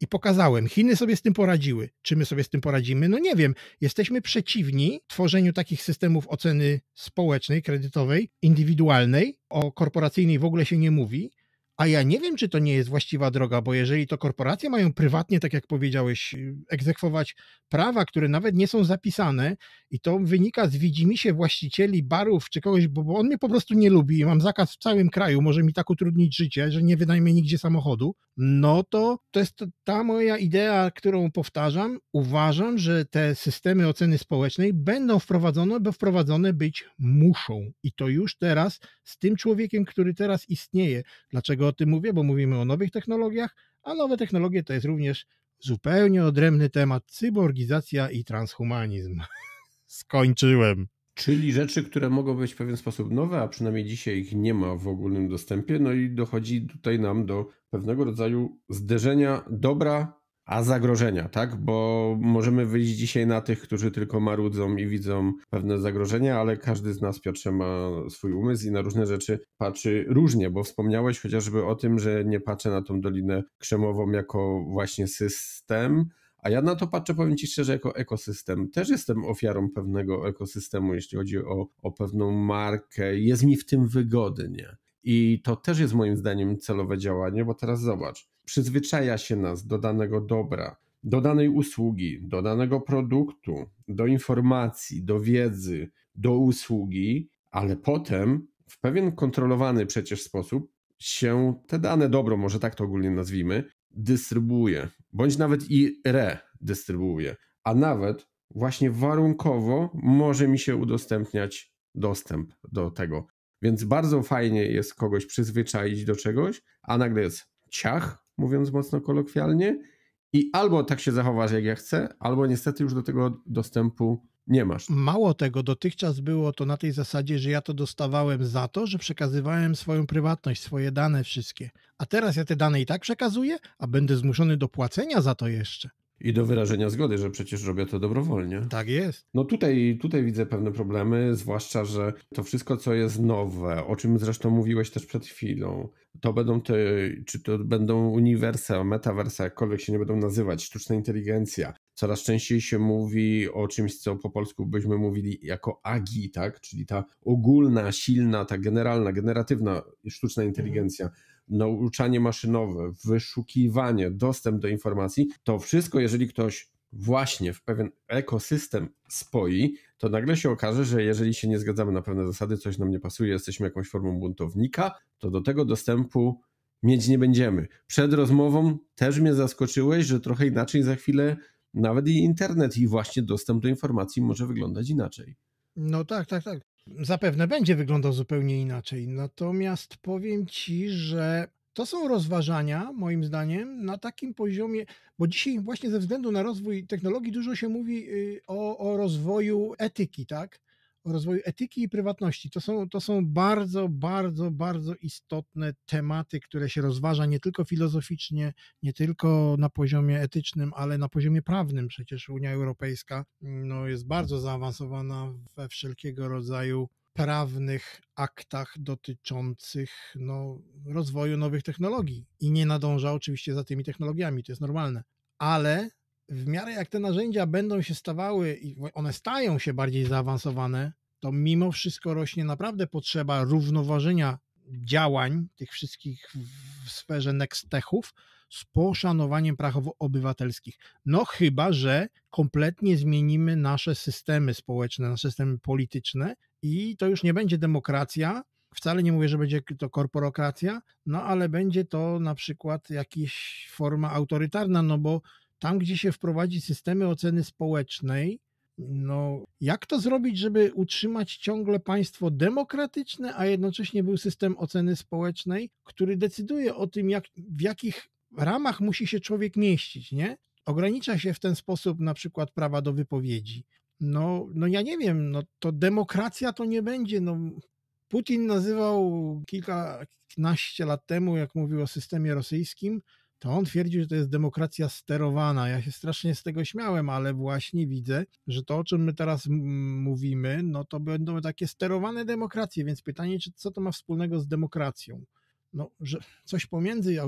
I pokazałem, Chiny sobie z tym poradziły. Czy my sobie z tym poradzimy? No nie wiem. Jesteśmy przeciwni tworzeniu takich systemów oceny społecznej, kredytowej, indywidualnej. O korporacyjnej w ogóle się nie mówi. A ja nie wiem, czy to nie jest właściwa droga, bo jeżeli to korporacje mają prywatnie, tak jak powiedziałeś, y, egzekwować prawa, które nawet nie są zapisane, i to wynika z się właścicieli barów czy kogoś, bo, on mnie po prostu nie lubi i mam zakaz w całym kraju, może mi tak utrudnić życie, że nie wynajmie nigdzie samochodu, no to to jest ta moja idea, którą powtarzam. Uważam, że te systemy oceny społecznej będą wprowadzone, bo wprowadzone być muszą. I to już teraz z tym człowiekiem, który teraz istnieje. Dlaczego? Dlaczego o tym mówię? Bo mówimy o nowych technologiach, a nowe technologie to jest również zupełnie odrębny temat cyborgizacja i transhumanizm. Skończyłem. Czyli rzeczy, które mogą być w pewien sposób nowe, a przynajmniej dzisiaj ich nie ma w ogólnym dostępie. No i dochodzi tutaj nam do pewnego rodzaju zderzenia dobra a zagrożenia, tak? Bo możemy wyjść dzisiaj na tych, którzy tylko marudzą i widzą pewne zagrożenia, ale każdy z nas, Piotrze, ma swój umysł i na różne rzeczy patrzy różnie, bo wspomniałeś chociażby o tym, że nie patrzę na tą Dolinę Krzemową jako właśnie system, a ja na to patrzę, powiem Ci szczerze, jako ekosystem. Też jestem ofiarą pewnego ekosystemu, jeśli chodzi o, o pewną markę. Jest mi w tym wygodnie. I to też jest moim zdaniem celowe działanie, bo teraz zobacz przyzwyczaja się nas do danego dobra, do danej usługi, do danego produktu, do informacji, do wiedzy, do usługi, ale potem w pewien kontrolowany przecież sposób się te dane dobro, może tak to ogólnie nazwijmy, dystrybuuje, bądź nawet i redystrybuuje, a nawet właśnie warunkowo może mi się udostępniać dostęp do tego. Więc bardzo fajnie jest kogoś przyzwyczaić do czegoś, a nagle jest ciach, mówiąc mocno kolokwialnie, i albo tak się zachowasz, jak ja chcę, albo niestety już do tego dostępu nie masz. Mało tego, dotychczas było to na tej zasadzie, że ja to dostawałem za to, że przekazywałem swoją prywatność, swoje dane wszystkie. A teraz ja te dane i tak przekazuję, a będę zmuszony do płacenia za to jeszcze. I do wyrażenia zgody, że przecież robię to dobrowolnie. Tak jest. No tutaj, tutaj widzę pewne problemy, zwłaszcza, że to wszystko, co jest nowe, o czym zresztą mówiłeś też przed chwilą, to będą te, czy to będą uniwersa, metaversa, jakkolwiek się nie będą nazywać, sztuczna inteligencja. Coraz częściej się mówi o czymś, co po polsku byśmy mówili jako AGI, tak? Czyli ta ogólna, silna, ta generalna, generatywna sztuczna mhm. inteligencja. Mhm nauczanie maszynowe, wyszukiwanie, dostęp do informacji, to wszystko, jeżeli ktoś właśnie w pewien ekosystem spoi, to nagle się okaże, że jeżeli się nie zgadzamy na pewne zasady, coś nam nie pasuje, jesteśmy jakąś formą buntownika, to do tego dostępu mieć nie będziemy. Przed rozmową też mnie zaskoczyłeś, że trochę inaczej za chwilę nawet i internet i właśnie dostęp do informacji może wyglądać inaczej. No tak, tak, tak. Zapewne będzie wyglądał zupełnie inaczej. Natomiast powiem ci, że to są rozważania, moim zdaniem, na takim poziomie, bo dzisiaj właśnie ze względu na rozwój technologii dużo się mówi y, o, o rozwoju etyki, tak? O rozwoju etyki i prywatności. To są, to są bardzo, bardzo, bardzo istotne tematy, które się rozważa nie tylko filozoficznie, nie tylko na poziomie etycznym, ale na poziomie prawnym. Przecież Unia Europejska mm, no, jest bardzo zaawansowana we wszelkiego rodzaju prawnych aktach dotyczących no, rozwoju nowych technologii i nie nadąża oczywiście za tymi technologiami, to jest normalne. Ale w miarę jak te narzędzia będą się stawały i one stają się bardziej zaawansowane, to mimo wszystko rośnie naprawdę potrzeba równoważenia działań tych wszystkich w sferze nextechów z poszanowaniem praw obywatelskich. No chyba, że kompletnie zmienimy nasze systemy społeczne, nasze systemy polityczne i to już nie będzie demokracja, wcale nie mówię, że będzie to korporokracja, no ale będzie to na przykład jakaś forma autorytarna, no bo tam, gdzie się wprowadzi systemy oceny społecznej, no jak to zrobić, żeby utrzymać ciągle państwo demokratyczne, a jednocześnie był system oceny społecznej, który decyduje o tym, jak, w jakich ramach musi się człowiek mieścić, nie? Ogranicza się w ten sposób na przykład prawa do wypowiedzi, no, no ja nie wiem, no to demokracja to nie będzie. No, Putin nazywał kilkanaście lat temu, jak mówił o systemie rosyjskim, to on twierdził, że to jest demokracja sterowana. Ja się strasznie z tego śmiałem, ale właśnie widzę, że to, o czym my teraz mówimy, no to będą takie sterowane demokracje, więc pytanie, czy co to ma wspólnego z demokracją? no, że coś pomiędzy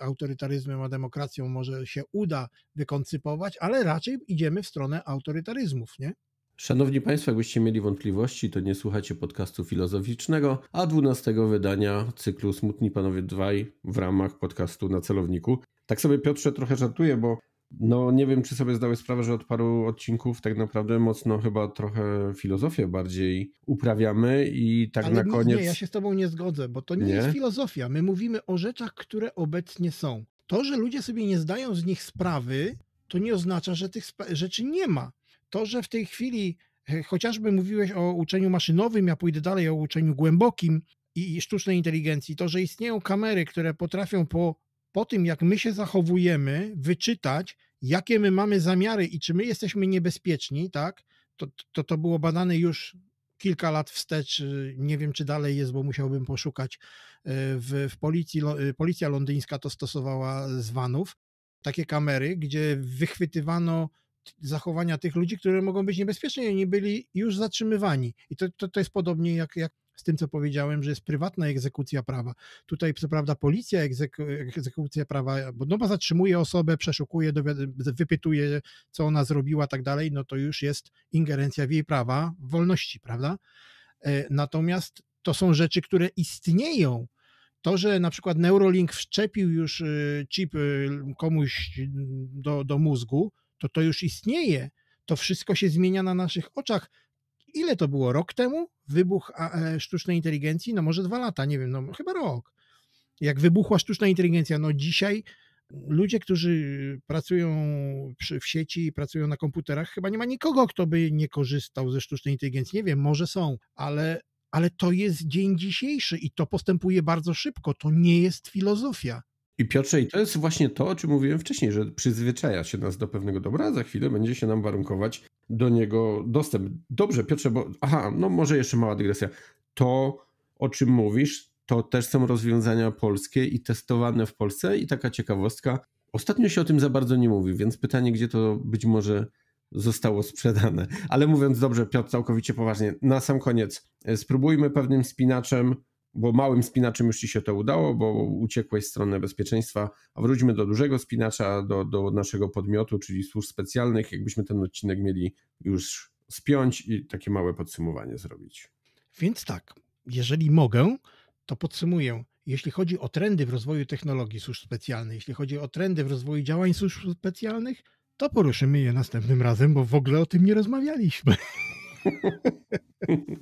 autorytaryzmem a demokracją może się uda wykoncypować, ale raczej idziemy w stronę autorytaryzmów, nie? Szanowni Państwo, jakbyście mieli wątpliwości, to nie słuchacie podcastu filozoficznego, a 12 wydania cyklu Smutni Panowie 2 w ramach podcastu na celowniku. Tak sobie Piotrze trochę żartuję, bo no, nie wiem, czy sobie zdały sprawę, że od paru odcinków tak naprawdę mocno chyba trochę filozofię bardziej uprawiamy i tak Ale na koniec. Nie, ja się z Tobą nie zgodzę, bo to nie, nie jest filozofia. My mówimy o rzeczach, które obecnie są. To, że ludzie sobie nie zdają z nich sprawy, to nie oznacza, że tych rzeczy nie ma. To, że w tej chwili e, chociażby mówiłeś o uczeniu maszynowym, ja pójdę dalej o uczeniu głębokim i sztucznej inteligencji, to, że istnieją kamery, które potrafią po po tym, jak my się zachowujemy, wyczytać, jakie my mamy zamiary i czy my jesteśmy niebezpieczni, tak? To to, to było badane już kilka lat wstecz, nie wiem czy dalej jest, bo musiałbym poszukać. E, w, w policji, e, policja londyńska to stosowała z vanów takie kamery, gdzie wychwytywano zachowania tych ludzi, które mogą być niebezpieczne i oni byli już zatrzymywani. I to, to, to jest podobnie jak, jak z tym, co powiedziałem, że jest prywatna egzekucja prawa. Tutaj, co prawda, policja egzeku, egzekucja prawa, bo no, zatrzymuje osobę, przeszukuje, wypytuje, co ona zrobiła, tak dalej, no to już jest ingerencja w jej prawa, w wolności, prawda? E, natomiast to są rzeczy, które istnieją. To, że na przykład Neurolink wszczepił już y, chip y, komuś do, do mózgu, to to już istnieje. To wszystko się zmienia na naszych oczach. Ile to było? Rok temu? Wybuch e, sztucznej inteligencji? No może dwa lata, nie wiem, no chyba rok. Jak wybuchła sztuczna inteligencja, no dzisiaj ludzie, którzy pracują przy, w sieci i pracują na komputerach, chyba nie ma nikogo, kto by nie korzystał ze sztucznej inteligencji. Nie wiem, może są, ale, ale to jest dzień dzisiejszy i to postępuje bardzo szybko. To nie jest filozofia. I Piotrze, i to jest właśnie to, o czym mówiłem wcześniej, że przyzwyczaja się nas do pewnego dobra, a za chwilę będzie się nam warunkować do niego dostęp. Dobrze, Piotrze, bo aha, no może jeszcze mała dygresja. To, o czym mówisz, to też są rozwiązania polskie i testowane w Polsce. I taka ciekawostka, ostatnio się o tym za bardzo nie mówi, więc pytanie, gdzie to być może zostało sprzedane. Ale mówiąc dobrze, Piotr, całkowicie poważnie, na sam koniec, spróbujmy pewnym spinaczem bo małym spinaczem już ci się to udało, bo uciekłeś z strony bezpieczeństwa, a wróćmy do dużego spinacza, do, do naszego podmiotu, czyli służb specjalnych, jakbyśmy ten odcinek mieli już spiąć i takie małe podsumowanie zrobić. Więc tak, jeżeli mogę, to podsumuję. Jeśli chodzi o trendy w rozwoju technologii służb specjalnych, jeśli chodzi o trendy w rozwoju działań służb specjalnych, to poruszymy je następnym razem, bo w ogóle o tym nie rozmawialiśmy.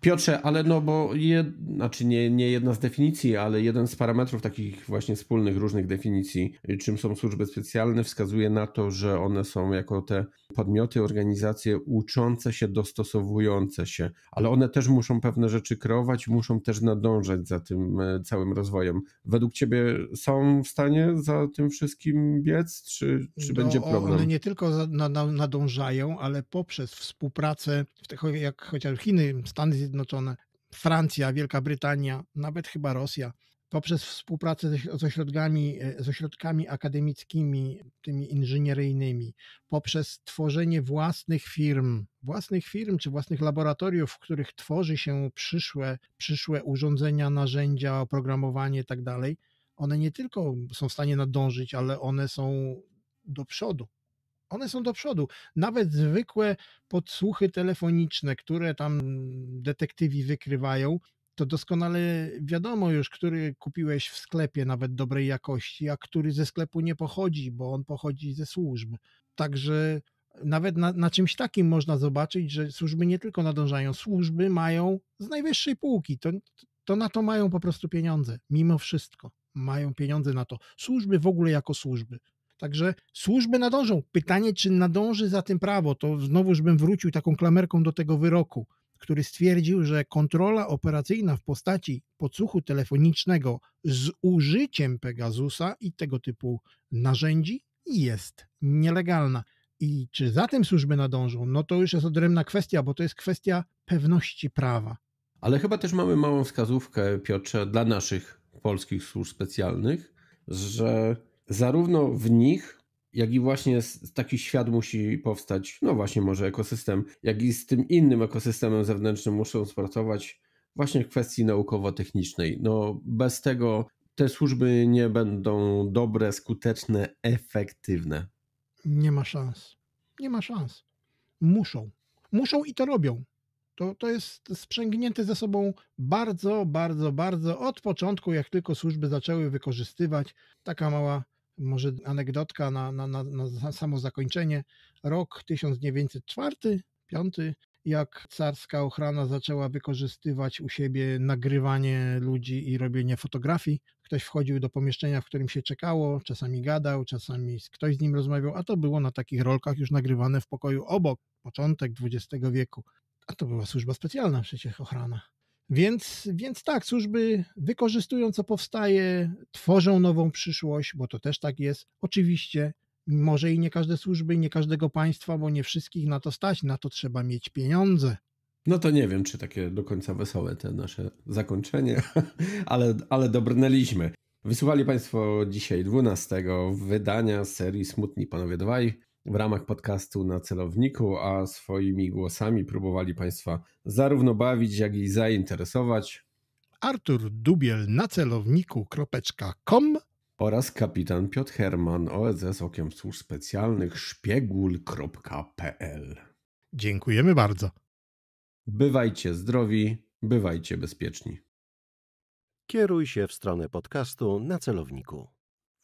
Piotrze, ale no bo, jed, znaczy nie, nie jedna z definicji, ale jeden z parametrów takich właśnie wspólnych różnych definicji, czym są służby specjalne, wskazuje na to, że one są jako te podmioty, organizacje uczące się, dostosowujące się, ale one też muszą pewne rzeczy kreować, muszą też nadążać za tym e, całym rozwojem. Według Ciebie są w stanie za tym wszystkim biec, czy, czy no, będzie problem? One nie tylko nadążają, ale poprzez współpracę, jak chociaż Chiny, Stany Zjednoczone, Zjednoczone, Francja, Wielka Brytania, nawet chyba Rosja, poprzez współpracę z ośrodkami, e, z ośrodkami akademickimi, tymi inżynieryjnymi, poprzez tworzenie własnych firm, własnych firm czy własnych laboratoriów, w których tworzy się przyszłe, przyszłe urządzenia, narzędzia, oprogramowanie itd., tak one nie tylko są w stanie nadążyć, ale one są do przodu one są do przodu. Nawet zwykłe podsłuchy telefoniczne, które tam detektywi wykrywają, to doskonale wiadomo już, który kupiłeś w sklepie nawet dobrej jakości, a który ze sklepu nie pochodzi, bo on pochodzi ze służb. Także nawet na, na, czymś takim można zobaczyć, że służby nie tylko nadążają, służby mają z najwyższej półki. To, to na to mają po prostu pieniądze, mimo wszystko. Mają pieniądze na to. Służby w ogóle jako służby. Także służby nadążą. Pytanie, czy nadąży za tym prawo, to znowuż bym wrócił taką klamerką do tego wyroku, który stwierdził, że kontrola operacyjna w postaci podsłuchu telefonicznego z użyciem Pegasusa i tego typu narzędzi jest nielegalna. I czy za tym służby nadążą, no to już jest odrębna kwestia, bo to jest kwestia pewności prawa. Ale chyba też mamy małą wskazówkę, Piotrze, dla naszych polskich służb specjalnych, że zarówno w nich, jak i właśnie taki świat musi powstać, no właśnie może ekosystem, jak i z tym innym ekosystemem zewnętrznym muszą współpracować właśnie w kwestii naukowo-technicznej. No bez tego te służby nie będą dobre, skuteczne, efektywne. Nie ma szans. Nie ma szans. Muszą. Muszą i to robią. To, to jest sprzęgnięte ze sobą bardzo, bardzo, bardzo od początku, jak tylko służby zaczęły wykorzystywać. Taka mała może anegdotka na, na, na, na samo zakończenie. Rok 1904, 5, jak carska ochrana zaczęła wykorzystywać u siebie nagrywanie ludzi i robienie fotografii. Ktoś wchodził do pomieszczenia, w którym się czekało, czasami gadał, czasami ktoś z nim rozmawiał, a to było na takich rolkach już nagrywane w pokoju obok, początek XX wieku. A to była służba specjalna przecież ochrana. Więc, więc tak, służby wykorzystują co powstaje, tworzą nową przyszłość, bo to też tak jest. Oczywiście może i nie każde służby, nie każdego państwa, bo nie wszystkich na to stać, na to trzeba mieć pieniądze. No to nie wiem, czy takie do końca wesołe te nasze zakończenie, ale, ale dobrnęliśmy. Wysłuchali Państwo dzisiaj 12 wydania serii Smutni Panowie Dwaj w ramach podcastu na celowniku, a swoimi głosami próbowali Państwa zarówno bawić, jak i zainteresować. Artur Dubiel na celowniku.com oraz kapitan Piotr Herman OSS e Okiem Służb Specjalnych szpiegul.pl. Dziękujemy bardzo. Bywajcie zdrowi, bywajcie bezpieczni. Kieruj się w stronę podcastu na celowniku.